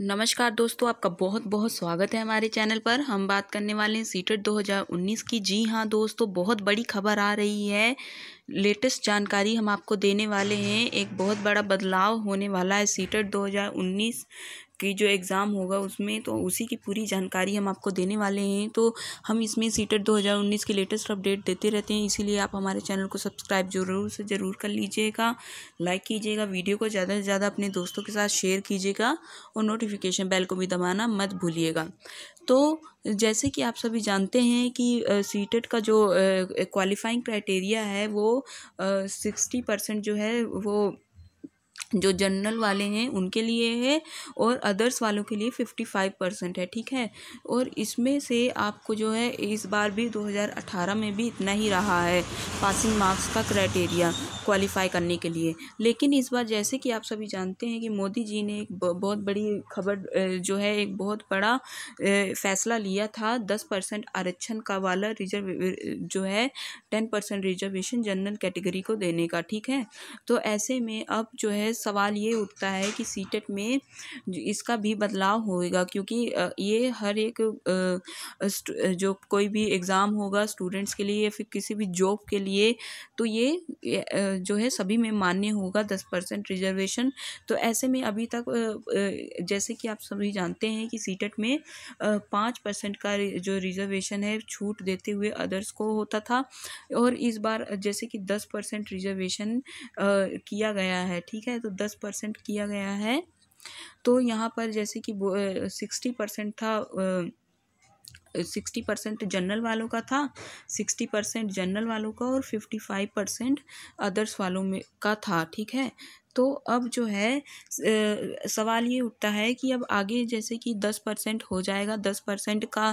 नमस्कार दोस्तों आपका बहुत बहुत स्वागत है हमारे चैनल पर हम बात करने वाले हैं सीटेट 2019 की जी हाँ दोस्तों बहुत बड़ी खबर आ रही है लेटेस्ट जानकारी हम आपको देने वाले हैं एक बहुत बड़ा बदलाव होने वाला है सीटेट 2019 की जो एग्ज़ाम होगा उसमें तो उसी की पूरी जानकारी हम आपको देने वाले हैं तो हम इसमें सीटेट दो हज़ार उन्नीस के लेटेस्ट अपडेट देते रहते हैं इसीलिए आप हमारे चैनल को सब्सक्राइब ज़रूर से ज़रूर कर लीजिएगा लाइक कीजिएगा वीडियो को ज़्यादा से ज़्यादा अपने दोस्तों के साथ शेयर कीजिएगा और नोटिफिकेशन बेल को भी दबाना मत भूलिएगा तो जैसे कि आप सभी जानते हैं कि सीटेट का जो क्वालिफाइंग क्राइटेरिया है वो सिक्सटी परसेंट जो है वो जो जनरल वाले हैं उनके लिए है और अदर्स वालों के लिए फिफ्टी फाइव परसेंट है ठीक है और इसमें से आपको जो है इस बार भी दो हज़ार अठारह में भी इतना ही रहा है पासिंग मार्क्स का क्राइटेरिया क्वालिफ़ाई करने के लिए लेकिन इस बार जैसे कि आप सभी जानते हैं कि मोदी जी ने एक बहुत बड़ी खबर जो है एक बहुत बड़ा फैसला लिया था दस परसेंट आरक्षण का वाला रिजर्व जो है ten percent reservation general category को देने का ठीक है तो ऐसे में अब जो है सवाल ये उठता है कि सीटेट e में इसका भी बदलाव होगा क्योंकि ये हर एक जो कोई भी एग्ज़ाम होगा स्टूडेंट्स के लिए या फिर किसी भी जॉब के लिए तो ये जो है सभी में मान्य होगा दस परसेंट रिजर्वेशन तो ऐसे में अभी तक जैसे कि आप सभी जानते हैं कि सीटेट e में पाँच परसेंट का जो रिजर्वेशन है छूट देते हुए अदर्स को होता था और इस बार जैसे कि दस परसेंट रिजर्वेशन किया गया है ठीक है तो दस परसेंट किया गया है तो यहाँ पर जैसे कि सिक्सटी परसेंट था सिक्सटी परसेंट जनरल वालों का था सिक्सटी परसेंट जनरल वालों का और फिफ्टी फाइव परसेंट अदर्स वालों में का था ठीक है तो अब जो है सवाल ये उठता है कि अब आगे जैसे कि दस परसेंट हो जाएगा दस परसेंट का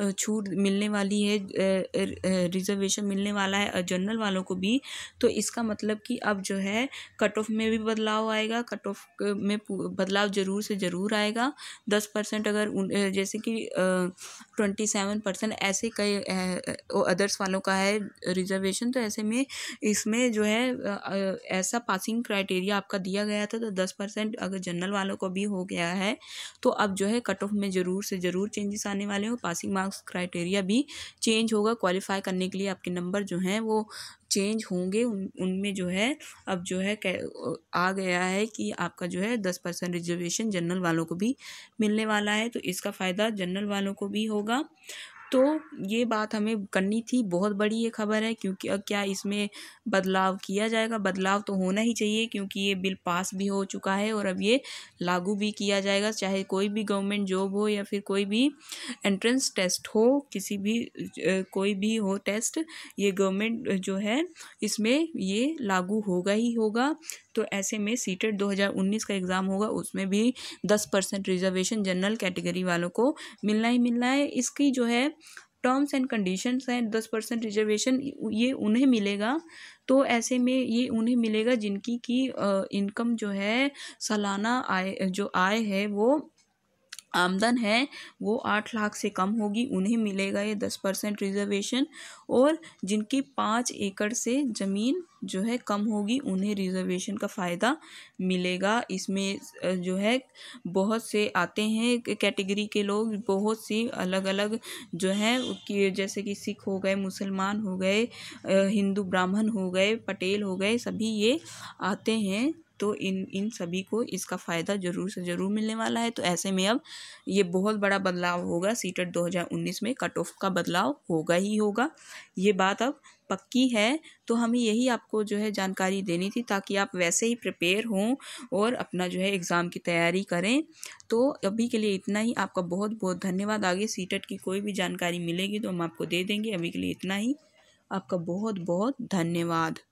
छूट मिलने वाली है रिजर्वेशन मिलने वाला है जनरल वालों को भी तो इसका मतलब कि अब जो है कट ऑफ में भी बदलाव आएगा कट ऑफ में बदलाव ज़रूर से ज़रूर आएगा दस परसेंट अगर जैसे कि ट्वेंटी सेवन परसेंट ऐसे कई अदर्स वालों का है रिजर्वेशन तो ऐसे में इसमें जो है ऐसा पासिंग क्राइटेरिया आपका दिया गया था तो दस परसेंट अगर जनरल वालों को भी हो गया है तो अब जो है कट ऑफ में ज़रूर से ज़रूर चेंजेस आने वाले हैं पासिंग मार्क्स क्राइटेरिया भी चेंज होगा क्वालिफाई करने के लिए आपके नंबर जो हैं वो चेंज होंगे उन उनमें जो है अब जो है आ गया है कि आपका जो है दस परसेंट रिजर्वेशन जनरल वालों को भी मिलने वाला है तो इसका फ़ायदा जनरल वालों को भी होगा तो ये बात हमें करनी थी बहुत बड़ी ये खबर है क्योंकि अब क्या इसमें बदलाव किया जाएगा बदलाव तो होना ही चाहिए क्योंकि ये बिल पास भी हो चुका है और अब ये लागू भी किया जाएगा चाहे कोई भी गवर्नमेंट जॉब हो या फिर कोई भी एंट्रेंस टेस्ट हो किसी भी कोई भी हो टेस्ट ये गवर्नमेंट जो है इसमें ये लागू होगा ही होगा तो ऐसे में सीटेड 2019 का एग्ज़ाम होगा उसमें भी दस परसेंट रिजर्वेशन जनरल कैटेगरी वालों को मिलना ही मिलना है इसकी जो है टर्म्स एंड कंडीशंस हैं दस परसेंट रिजर्वेशन ये उन्हें मिलेगा तो ऐसे में ये उन्हें मिलेगा जिनकी की इनकम जो है सालाना आय जो आय है वो आमदन है वो आठ लाख से कम होगी उन्हें मिलेगा ये दस परसेंट रिजर्वेशन और जिनकी पाँच एकड़ से ज़मीन जो है कम होगी उन्हें रिजर्वेशन का फ़ायदा मिलेगा इसमें जो है बहुत से आते हैं कैटेगरी के लोग बहुत सी अलग अलग जो है कि जैसे कि सिख हो गए मुसलमान हो गए हिंदू ब्राह्मण हो गए पटेल हो गए सभी ये आते हैं तो इन इन सभी को इसका फ़ायदा ज़रूर से ज़रूर मिलने वाला है तो ऐसे में अब ये बहुत बड़ा बदलाव होगा सीटेट 2019 में कट ऑफ का बदलाव होगा ही होगा ये बात अब पक्की है तो हमें यही आपको जो है जानकारी देनी थी ताकि आप वैसे ही प्रिपेयर हों और अपना जो है एग्ज़ाम की तैयारी करें तो अभी के लिए इतना ही आपका बहुत बहुत धन्यवाद आगे सीटेट की कोई भी जानकारी मिलेगी तो हम आपको दे देंगे अभी के लिए इतना ही आपका बहुत बहुत धन्यवाद